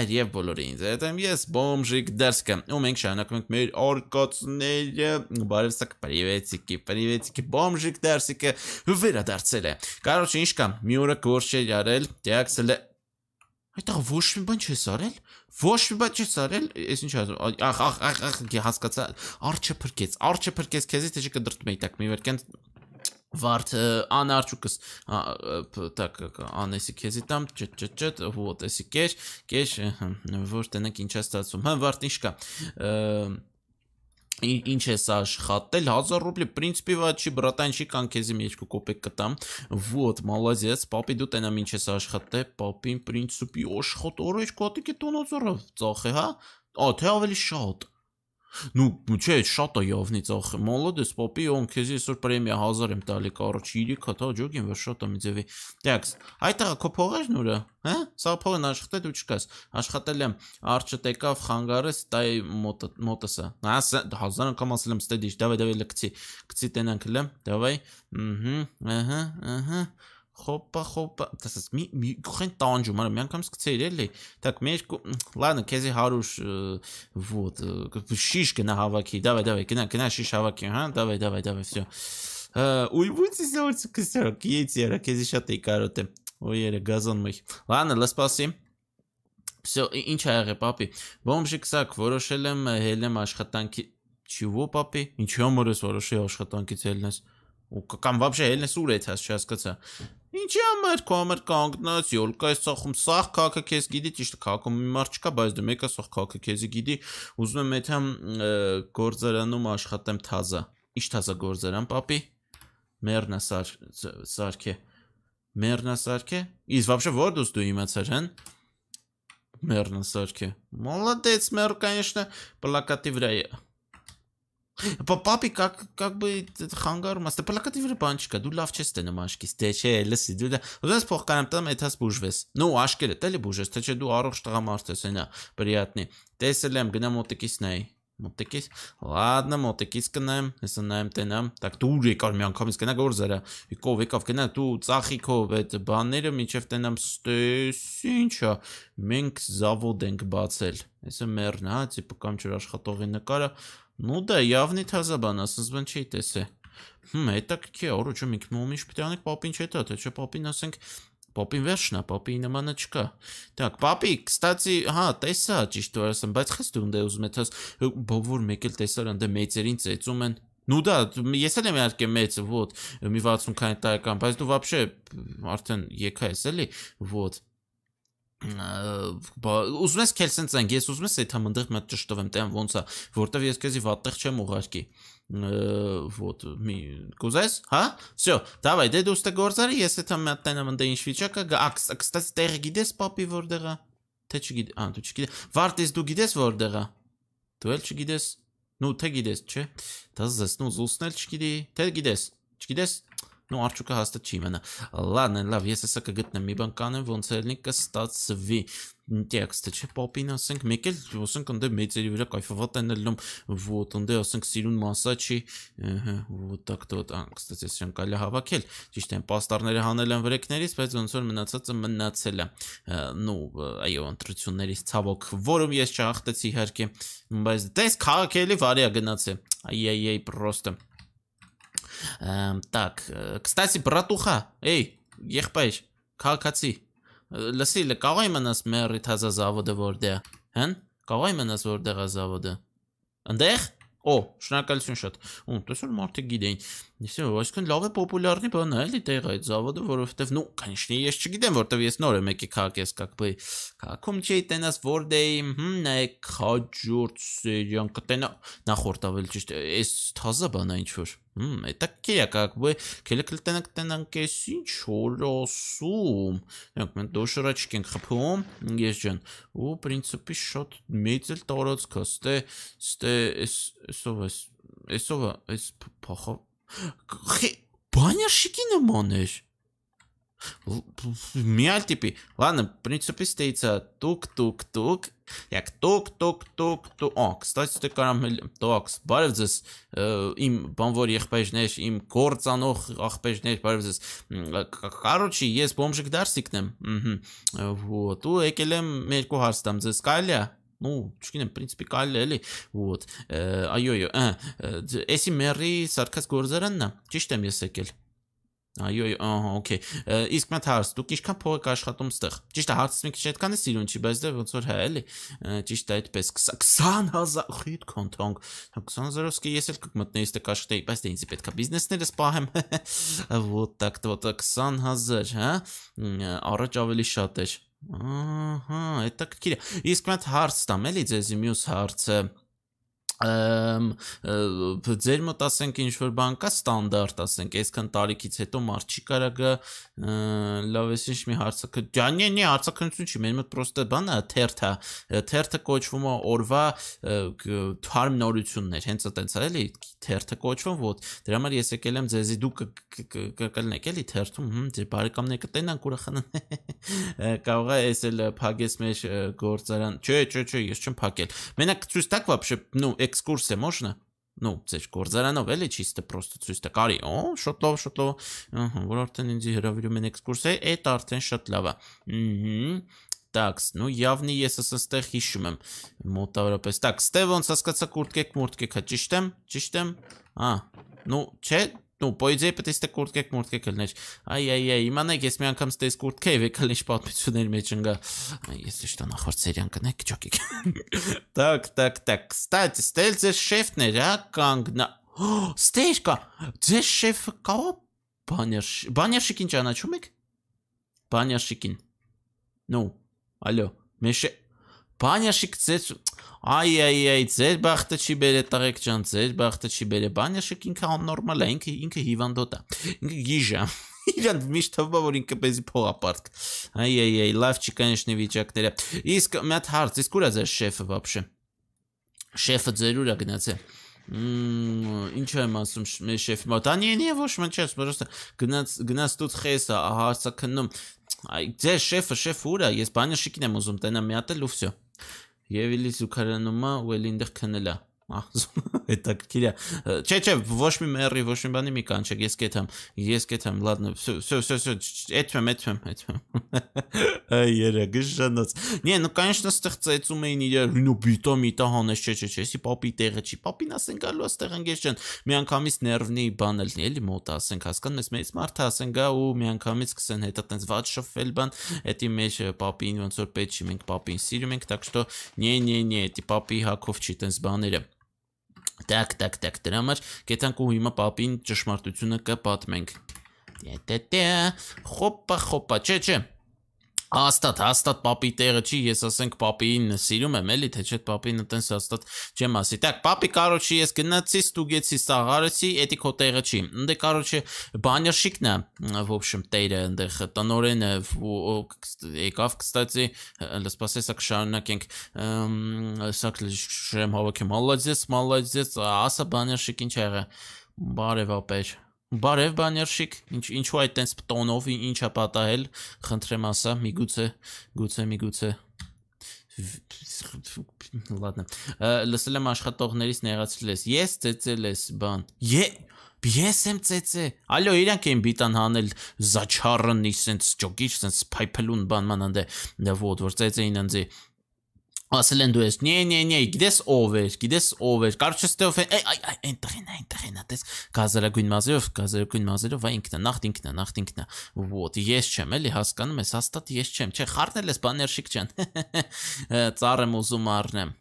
էր եւ բոլորին։ Դեմ ես Բոմժիկ Դերսկը, ու մենք շարունակում ենք մեր արկածները։ Բարևսակ, պրիվեցիկի, պրիվեցիկի Բոմժիկ Դերսիկը վերադարձել է։ Կարոջ ինչ կամ մի օրը գործ չի արել, դեաքսել է։ Այդտեղ ոչ մի բան չես արել։ Ոչ մի բան չես արել, ես ինչ ասում, ախ, ախ, ախ, հասկացա, արջը փրկեց, արջը փրկեց քեզի, թե չկդրտում էի տակ մի վեր կենց Варт անարճուկս так անեսի քեզի там ճճճ вот էսի կեր կեր որ տենակ ինչա ստացվում հա վարտ ինչ կա ինչ է սա աշխատել 1000 ռուբլի принципе вообще братанчик կան քեզի մի 2 կոպեկ կտամ вот молодец папи դու տենա ինչ է սա աշխատե папин принципе աշխատորը 2 կոպեկ է տոնոզորը ծախե հա ո թե ավելի շատ Ну, ну չէ, շատ է явնից ախ, молодец, պապի, он քեզի այսօր պրեմիա 1000 եմ տալի, կարոջ 3-ը, թա ջոգին վեր շատ է մի ձևի։ Տեքս, այդտեղ քո փողերն ուրա, հա? Սա փողն աշխատել դու չկաս։ Աշխատել եմ, արջը տեկավ խանգարես, տայ մոտը մոտըսա։ Հա, 1000 անգամ ասել եմ, ստեդիջ, դավե դավե լկցի, կցի տենանք լը, դավայ։ Ահա, ահա, ահա։ Հոպա, հոպա, դասս մի մի քան տանջում, արա մի անգամ սկսել էլի։ Так, մեր ладно, քեզի 100 вот, շիշ գնա հավաքի, давай, давай, գնա, գնա շիշ հավաքի, հա, давай, давай, давай, всё։ Уйбуйся сегодня, костерок, едьте, я քեզի շատ էի կարոտե։ Ոյ երե գազոն մի։ Ладно, լսպասի։ Всё, ինչ ա եղե, papi։ Բոմժիկ սակ որոշել եմ հելեմ աշխատանքի Чего, papi? Ինչի՞ համար ես որոշել աշխատանքից հելնես կամ вообще հելն սուր է ցած չհասկացա ինչի համար քո համար կանգնած յոլկա է սախում սախ քակը քեզ գիտի ճիշտ քակում մի մարդ չկա բայց դու մեկը սախ քակը քեզի գիտի ուզում եմ եթեմ գործարանում աշխատեմ թազա ի՞նչ թազա գործարան papi մեռնասար սարքե մեռնասարքե իսկ вообще որ դու դու իմացար հեն մեռնասարքե մոլոդեց մեռ конечно պլակատի վրա է Պապի, как как бы խանգարում ես, «Դե պլակատի վրա բան չկա, դու լավ չես տենում աշկից, դե չէ, լսի, դու դա, ուզես փոխկանամ տամ, էթաս բուժվես։ Նո, աշկերը տելի բուժես, թե չէ դու առողջ տղամարդ ես, այնա, приятный։ Տեսել եմ, գնա մոտիկից նայ։ Մոտիկից։ Ладно, մոտիկից կնայեմ, հեսա նայեմ տենամ։ Так դուր եկար մի անգամից գնա գործարա։ Իկով եկավ գնա դու ծախիկով այդ բաները միջև տենամ ստես, ինչա։ Մենք զավոդ ենք բացել։ Հեսա մեռնա, տիպը կամ ճուր աշխատողի նկարը։ Ну да, явный тазաբան, ասես բան չի տեսե։ Հմ, հետաքրքիր, օրոջում ինք մոմիշ պտյանեք պապին չէ դա, թե չէ պապին ասենք Պոպին վերջնա, պոպի նմանը չկա։ Так, պապի, կստացի, հա, տեսա, ճիշտ որ ասեմ, բայց խես դու ընդ ուզում ես բոլոր մեկ էլ տեսար ընդ մեծերին ծեծում են։ Ну да, ես էլ եմ իհարկե մեծ, вот, մի 60-քան տարեկան, բայց դու вообще արդեն եկա ես էլի, вот, ուզում ես քել սենց ենք ես ուզում ես եթե մնդեղ մտ ճշտվեմ տեմ ոնց է որտեվ ես քեզի վատտեղ չեմ ուղարկի вот մի կուզես հա всё давай դե դու ստե գործարի ես եթե մտ տենամ ընդ ինչ վիճակը կստես տեղը գիտես պապի որտեղ է թե չգիտես ա դու չգիտես վարտես դու գիտես որտեղ է դու էլ չգիտես նու թե գիտես չէ դա զսնու զուսնել չգիտի թե գիտես չգիտես Ну, արդյոք հաստատ չի մնա։ Լավն է, լավ, ես հեսա կգտնեմ մի բան կանեմ, ոնց էլ ինքը կստացվի տեքստը չէ պոպին ասենք մեկ էլ ասենք ընդ մեծերի վրա кайֆավատ են լնում ոտ ընդ ասենք սիրուն մասա չի ոտ так тот кстати ես չեմ կարելի հավաքել ճիշտ են պաստառները հանել են վրեքներից բայց ոնց որ մնացածը մնացել է նո այո ընտրություններից ցավոք որում ես չհախտեցի իհարկե բայց դες քաղաքելի վարիա գնացե այ այ այ պրոստը Так, кстати, братуха, эй, եղբայր, քաղաքացի, լսի, կարող եմ մնաս մերի թազա заводы որտեղ։ դե, Հն, կարող եմ մնաս որտեղ է заводы։ Այնտեղ։ Օ, շնորհակալություն շատ։ Ու տեսուր մարդը գիտեին։ Իսկ այսքան լավ է պոպուլярնի բան է, էլի տեղ այդ заводы, որովհետև նո, конечно, ես չգիտեմ, որտեվ ես նոր եմ եկի քաղաք ես կակբի։ Քաղաքում չի տենաս որտեի, դե, հմ, նայեք հաջորդ սերիան կտենա նախորդավել ճիշտ, այս թազա բան է ինչ որ։ Հմ, это կեա, как бы, քելկլտենակ տենանք էս ինչ որ ասում։ Նրանք մենք դոշորաչիկ ենք խփում, ես ջան։ Ու principi շատ մեծ էլ տարածք է, ստե, ստե, էս, էսով էս, էսով էս փոխը։ Բանյաշիկի նման էր։ Միալ տիպի։ Ладно, в принципе, стоится тук-тук-тук։ Як тук-тук-тук-тук։ Օ, кстати, դե կարամ էլ տոքս։ Բարև ձեզ, իմ բանվոր եղբայրներ, իմ կորցանող աղբայրներ, բարև ձեզ։ Կարոչի, ես բոմժիկ դարսիկն եմ։ Ահա։ Вот, ու եկել եմ երկու հարց տամ ձեզ, կարելի է։ Ну, չգիտեմ, принципе, կարելի է էլի։ Вот։ Այո, այո, ա, էսի մերի սարկաս գործարանն է։ Ճիշտ եմ ես եկել։ Այո, ահա, օքեյ։ Իսկ մտ հարց, դուք ինչքան փող եք աշխատում ստեղ։ Ճիշտ է, հարցը մի քիչ այդքան է սիրուն չի, բայց դե ոնց որ հա, էլի։ Ճիշտ է, այդպես 20000 խիտ կոնտոնգ։ 20000-ը հա, ես էլ կմտնեի ստեղ աշխատեի, բայց դե ինձ պետքա բիզնեսները սպահեմ։ Вот так-то вот 20000, հա։, հա Առաջ ավելի շատ էր։ Ահա, այդ տակ քիրա։ Իսկ մտ հարց տամ էլի ձեզի մյուս հարցը ձեր մոտ ասենք ինչ որ բան կա ստանդարտ ասենք այսքան տարիքից հետո մարդ չի կարողա լավ էս ինչ մի հարցը ջանե նի հարցակնություն չի մեր մոտ պրոստը բանը թերթա թերթը կոչվում է օրվա թարմ նորություններ հենց այտենց էլի թերթը կոչվում ոտ դրա համար ես եկել եմ ձեզի դուք կկլնեք էլի թերթում հմ ձեր դե բարեկամները կտենանք ուրախանան կարող է էս էլ փակես մեր գործարան չէ չէ չէ ես չեմ փակել մենակ ցույց տակ բաբշե նո էքսկուրսիա можно? Ну, ծեր գործարանով էլի չիստը պրոստը ցույց տա կարի։ Օ, շատ լավ, շատ լավ։ Ահա, որ արդեն ինձ հրավիրում են էքսկուրսիա, այդ արդեն շատ լավ է։ Ուհ։ Такс, ну явնի ես ասստեղ հիշում եմ մոտավորապես։ Так, ստե ոնց հասկացա կուրտկեք մուրտկեք, հա, ճիշտ եմ, ճիշտ եմ։ Ա, հա, ну, չէ, Ну, по идее, պետք է կուրտկեք, մուրտկեք ելներ։ Այ այ այ, իմանեք, ես մի անգամ ստես կուրտքե եւ եկել ինչ պատմությունների մեջ ընկա։ Ես ճիշտ նախորդ սերիան կնեք, ճոկիկ։ Так, так, так. Кстати, ստել ձեր շեֆներ, հա, կանգնա։ Ստեր կա։ Ձեր շեֆը կա բաներ։ Բաներշիկին ճանաչում եք։ Բաներշիկին։ Ну, алло, մեր շեֆ Բանյաշիկ ձեր այ այ այ ձեր բախտը չի բերե տղեկ ջան, ձեր բախտը չի բերե։ Բանյաշիկ ինքը աննորմալ է, ինքը ինքը հիվանդոտ է։ Ինքը գիժ է։ Իրան միշտ թվա որ ինքը բեզի փողապարտ։ Այ այ այ, լավ չի կանչնի վիճակները։ Իսկ մի հատ հարց, իսկ ուր է ձեր շեֆը բաբշե։ Շեֆը ձեր ուր է գնացել։ Ինչ եմ ասում մեր շեֆի մոտ։ Անի նի ոչ մեն չես, պրոստը գնաց գնաց դուց խեսա հարցակնում։ Այ ձեր շեֆը շեֆ ուրա, ես բանը շիկին եմ ուզում տենամ մի հատ էլ ու վсё։ Եվ Իլի Զուքարանոմա ուելինդեղ քնելա։ մահզում հետաքրքիր է չէ չէ ոչ մի մերի ոչ մի բանի մի կանչեք ես կեթեմ ես կեթեմ լատնա всё всё всё էթեմ էթեմ էթեմ այերա հա, գժանած не ну конечно ստեղ ծեծում էին իրար հինո բիտա միտա հանես չէ չէ չէ էսի պապի տեղը չի պապին ասենք ալու աստեղ ընկեր չեն միանգամից ներվնի բան էլ էլի մոտ ասենք հասկան մեզ մեծ մարդը ասենք գա ու միանգամից կսեն հետը տենց վատ շփվել բան էտի մեջ պապին ոնց որ պետք չի մենք պապին սիրում ենք так что не не не էտի պապի հակով չի տենց բաները Տակ, տակ, տակ, դրա համար կետանք ու հիմա պապին ճշմարտությունը կպատմենք։ Տե տե տե, խոպա, խոպա, չէ, չէ, Հաստատ, հաստատ papi տեղը չի, ես ասենք papi-ին սիրում եմ էլի, թե չէ papi-ն այտենց հաստատ չեմ ասի։ Так, papi, короче, ես գնացի, ստուգեցի, սաղարեցի, էդի քո տեղը չի։ Ընդ է, короче, բանյաշիկնա, в общем, տերը այնտեղ տնորենը եկավ, кстати, լսպասես ակ շարունակենք։ Սակ շեմ հավաքեմ, молодец, молодец, ասա բանյաշիկ ինչ եղա։ Բարև ապեր։ Բարև բաներշիկ, ինչ ինչու այդ տենց տոնով ինչ է պատահել, խնդրեմ ասա, միգուցե, գուցե, միգուցե։ Լատնա։ Լսել եմ աշխատողներից նեղացրել ես։ Ես ծեծել ես, բան։ Է Ես եմ ծեծե։ Ալո, իրանք են բիտան հանել զաչարն, իսենց ճոկիչ, սենց փայփելուն բան մանանդե։ Դա դե, ոդ, որ ծեծեին անձի ասել են դու ես նե նե նե գիտես ով էր գիտես ով էր կարճ է ստեով այ այ այ այնտեղին այնտեղին այդպես գազերագույն մազերով գազերագույն մազերով այ ինքնա նախտ ինքնա նախտ ինքնա ոտ ես չեմ էլի հասկանում ես հաստատ ես չեմ չէ խառնել ես բաներշիկ ջան ծառ եմ ուզում առնեմ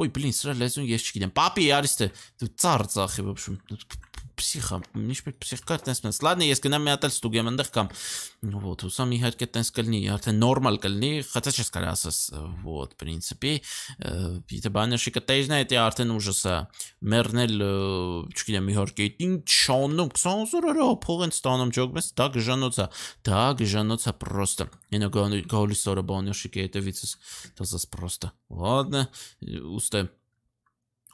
Ոյ բլին սրա լեզուն ես չգիտեմ։ Պապի արիստը դու ծառ ծախի բաբշում։ Պսիխա, ինչպես պսիխկա տես մեզ։ Լատնի, ես գնամ մի հատ էլ ստուգեմ այնտեղ կամ вот, հուսամ իհարկե տես կլնի, արդեն նորմալ կլնի, хотя сейчас կարա ասես, вот, в принципе, եթե բաներշի կտեժնա, դա արդեն ուժսա։ Մեռնել, չգիտեմ, իհարկե, ինչ շանում 20000 հորա փողեն ստանում ճոգմես, դա գժանոցա, դա գժանոցա просто։ Ենո գոլի սորը բաներշի կետևից, դա սա просто։ Ладно, устаем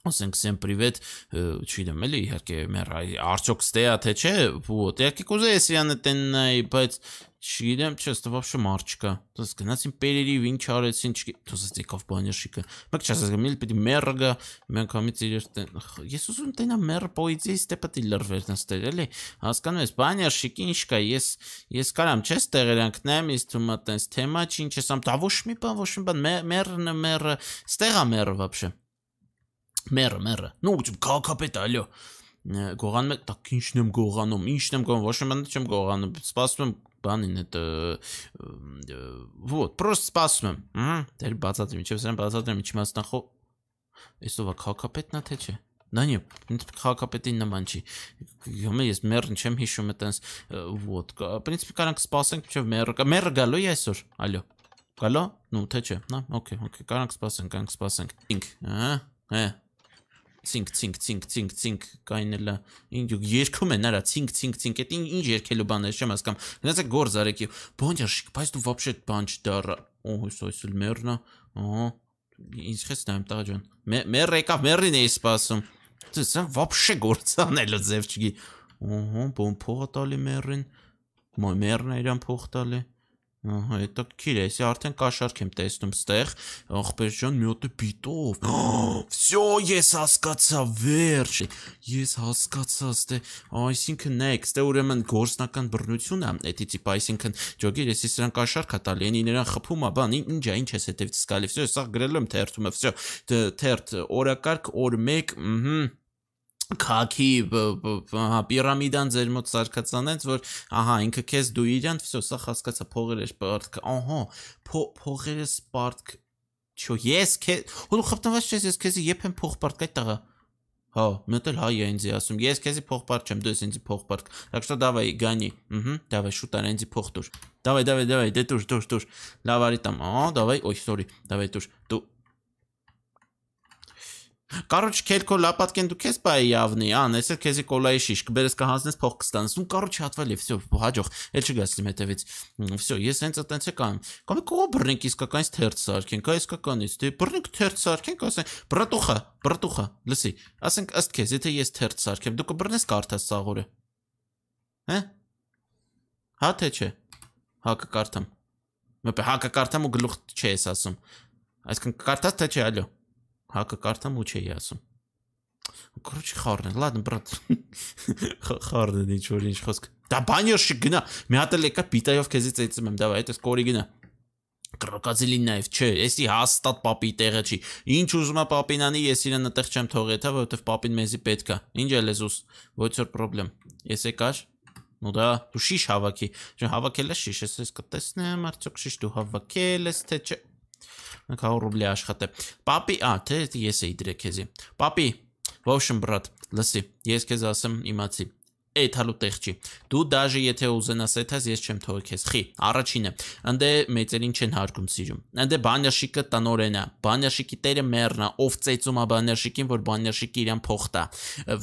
ասենք всем привет, չգիտեմ էլի իհարկե մեր արդյոք ստեա թե չէ, вот, իհարկե կուզեի սրան տեննայի, բայց չգիտեմ, չէ, ստա вообще մարճկա։ Դուս գնացին պերերի ինչ արեցին, չգիտեմ, դուս եկավ բանյաշիկը։ Մեկ չասես գմիլ պիտի մերգա, մենք ամից իրեր տեն։ Ես ուզում տենա մեր պոիցի ստեպտի լրվեր նստել, էլի։ Հասկանում ես, բանյաշիկի ինչ կա, ես ես կարամ չես տեղերանքնեմ, ինձ թվում է տենց թեմա չի, ինչ ես ամ, դա ոչ մի բան, ոչ մի բան, մերն մերը, ստեղա մերը вообще մերը մերը նո ուտիմ քաղաքապետ ալյո գողանում եք տակ ինչն եմ գողանում ինչն եմ գողանում ոչ մի բան չեմ գողանում սպասում եմ բանին это вот просто սպասում եմ հա դեր բացատրեմ ինչպես եմ բացատրեմ ինչի մասն է խո այսովա քաղաքապետն է թե չէ Да не, քաղաքապետին նման չի։ Հիմա ես մերն չեմ հիշում այտենց вот։ Պրինցիպի կարող ենք սպասենք, չէ՞, մերը։ Մերը գալու է այսօր։ Ալո։ Գալո։ Ну, թե չէ։ Նա, օքեյ, օքեյ, կարող ենք սպասենք, կարող ենք սպասենք։ Ինք, հա։ Հա, ցինկ ցինկ ցինկ ցինք ցինք կայնելա ինչ երկում են արա ցինկ ցինք ցինք այդ ինչ երկելու բան է չեմ հասկանում գնացեք գործ արեք եւ բոնջաշիկ բայց դու вообще բան չդարա օհ սոյսել մեռնա ահա ինձ քեզ նայեմ տղա ջան մեռ եկավ մեռին էի սպասում դու «Դե սա вообще գործ անելու ձև չգի օհ բոն փողը տալի մեռին մայ մեռն է իրան փող տալի Ահա, հետաքրքիր է, էսի արդեն կաշառք եմ տեսնում ստեղ, ախպեր ջան, մի հատ է բիտով։ Всё, ես հասկացա, վերջ։ Ես հասկացա, ստե, այսինքն նայեք, ստե ուրեմն գործնական բռնությունն է, էդի տիպ, այսինքն ջոգիր, էսի սրան կաշառքա տալի, ենի նրան խփումա, բան, ինչ է, ինչ ես հետևից գալի։ Всё, սա գրել եմ թերթումը, всё, թերթ, օրակարգ, օր 1, ըհը քաքի հա պիրամիդան ձեր մոտ սարկացան այնց որ ահա ինքը քեզ դու իրան վсё սա հասկացա փողեր է պարտք ահա փողեր է պարտք չո ես քեզ ու խփտված ես ես քեզի եփեմ փող պարտք այդ տղա հա մտել հայ է ինձի ասում ես քեզի փող պարտ չեմ դու ես ինձի փող պարտ так что давай гани угу давай շուտ արա ինձի փող դուր давай давай давай դե դուր դուր դուր լավ արի տամ ահա давай ой sorry давай դուր դու Կարոչ քելքո լապատկեն դու քեզ բայ явնի, ան, էսել քեզի կոլայի շիշ, կբերես կհանձնես փող կստանես, ու կարոչ հատվել է, վсё, հաջող, էլ չգաս իմ հետևից։ Վсё, ես հենց այտենց է կամ։ Կամ կողո բռնենք իսկականից թերթ սարքենք, այ իսկականից, դե բռնենք թերթ սարքենք, ասեն, բրտուխա, բրտուխա, լսի, ասենք ըստ քեզ, եթե ես թերթ սարքեմ, դու կբռնես կարթաս սաղորը։ Հա՞։ Հա թե չէ։ Հա կկարդամ։ Մեպե հա կկարդամ ու գլուխ չես ասում։ Այսինքն կկարդաս թե չէ, այո։ Հակը կարդամ ու չէի ասում։ Короче, խառն է։ Լավ, բրատ։ Խառն է ինչ որ ինչ խոսք։ Դա բանյոշի գնա։ Մի հատ էլ եկա պիտայով քեզից ծեծում եմ, դավա, այդպես կորի գնա։ Կրոկոդիլին նաև չէ, էսի հաստատ papi տեղը չի։ Ինչ ուզում է papin անի, ես իրեն այդտեղ չեմ թողի թա, որովհետև papin մեզի պետքա։ Ինչ էլ ես ուս, ոչ որ պրոբլեմ։ Ես եկար։ Ну да, դու շիշ հավաքի։ Չէ, հավաքել ես շիշ, ես կտեսնեմ, արդյոք շիշ դու հավաքել ես թե չէ։ 100 ռուբլի աշխատե։ Պապի, ա, թե ես էի դրե քեզի։ Պապի, Вообщем, брат, լսի, ես քեզ ասեմ իմացի։ Էդ հալու տեղ չի։ Դու դաժե եթե ուզենաս այդպես ես չեմ թողի քեզ։ Խի, առաջինը, ընդ է մեծերին չեն հարգում սիրում։ Ընդ է բանյաշիկը տնորենա, բանյաշիկի տերը մեռնա, ով ծեծում է բանյաշիկին, որ բանյաշիկը իրան փոխտա։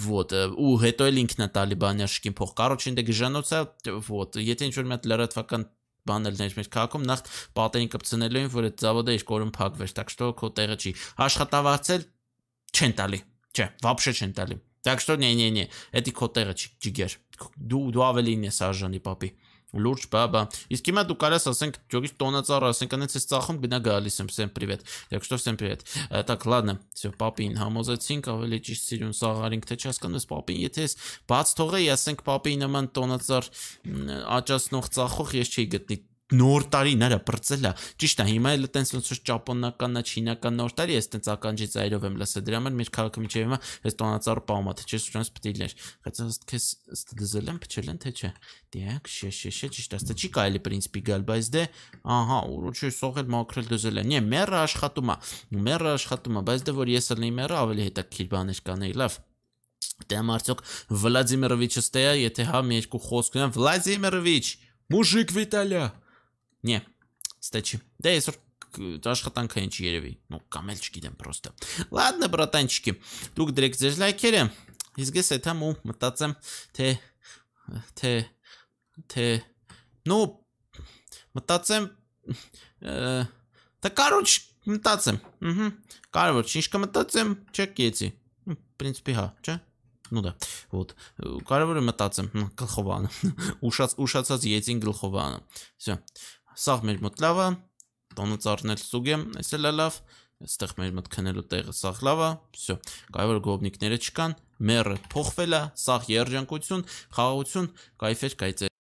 Вот, ու հետո էլ ինքն է տալի բանյաշիկին փող։ Կարոչ ինձ գժանոցա, вот, եթե ինչ որ մի հատ լրատվական բանելներ մեր քաղաքում նախ պատերին կպցնելու են որ այդ завода իր կորում փակվեր так что քո տեղը չի աշխատավարձել չեն տալի չէ вообще չեն տալի так что не не не это քո տեղը չի ջիգեր դու դու ավելին ես արժանի papi Լուրջ բա բա։ Իսկ հիմա դու կարաս ասենք ճոգից տոնածառ ասենք անից էս ծախում գնա գալիս եմ всем привет։ Так что всем привет։ Так ладно, всё, папին համոզեցինք, ավելի ճիշտ սիրուն սաղարինք, թե չհասկանես պապին, եթե ես բաց թողեի, ասենք պապի նման տոնածառ աճացնող ծախող ես չի գտնի նոր տարին արա բրծել է ճիշտ է հիմա էլ տենց ոնց որ ճապոնականնա չինական նոր տարի ես տենց ականջից այրով եմ լսել դրա համար մեր քաղաքը միջև հիմա ես տոնածառը պահումա թե չէ սրանց պետք է լիներ բայց ըստ քեզ ըստ դզել են փչել են թե չէ դիակ շե շե շե ճիշտ է չի կարելի պրինցիպի գալ բայց դե ահա ուրոչի սողել մաքրել դզել են նե մերը աշխատում է մերը աշխատում է բայց դե որ ես լինի մերը ավելի հետաքրքիր բաներ կանեի լավ դեմ արդյոք վլադիմիրովիչը ստեյա եթե հա մի երկու խոսք ունեմ վլադիմիրովիչ Мужик Виталя Նե, ստե չի։ Դե այսօր աշխատանքային չի երևի։ Ну, կամ էլ չգիտեմ պրոստը։ Լատնա, բրատանчики, դուք դրեք ձեր լայքերը։ Իսկ ես այդամ ու մտածեմ, թե թե թե ну մտածեմ դա կարոչ մտածեմ։ Ահա, կարևոր, ինչ կմտածեմ, չեք եցի։ Պրինցիպի հա, չէ՞։ Ну да. Вот. Կարևորը մտածեմ, գլխովանը։ Ուշաց ուշացած եցին գլխովանը։ Всё։ Սաղ մեր մոտ լավա, տոնուց առնել սուգեմ, այս էլ լավ, այստեղ մեր մոտ քնելու տեղը սաղ լավա, վсё, կարևոր գովնիկները չկան, մերը փոխվել է, սաղ երջանկություն, խաղաղություն, կայֆեր կայծեր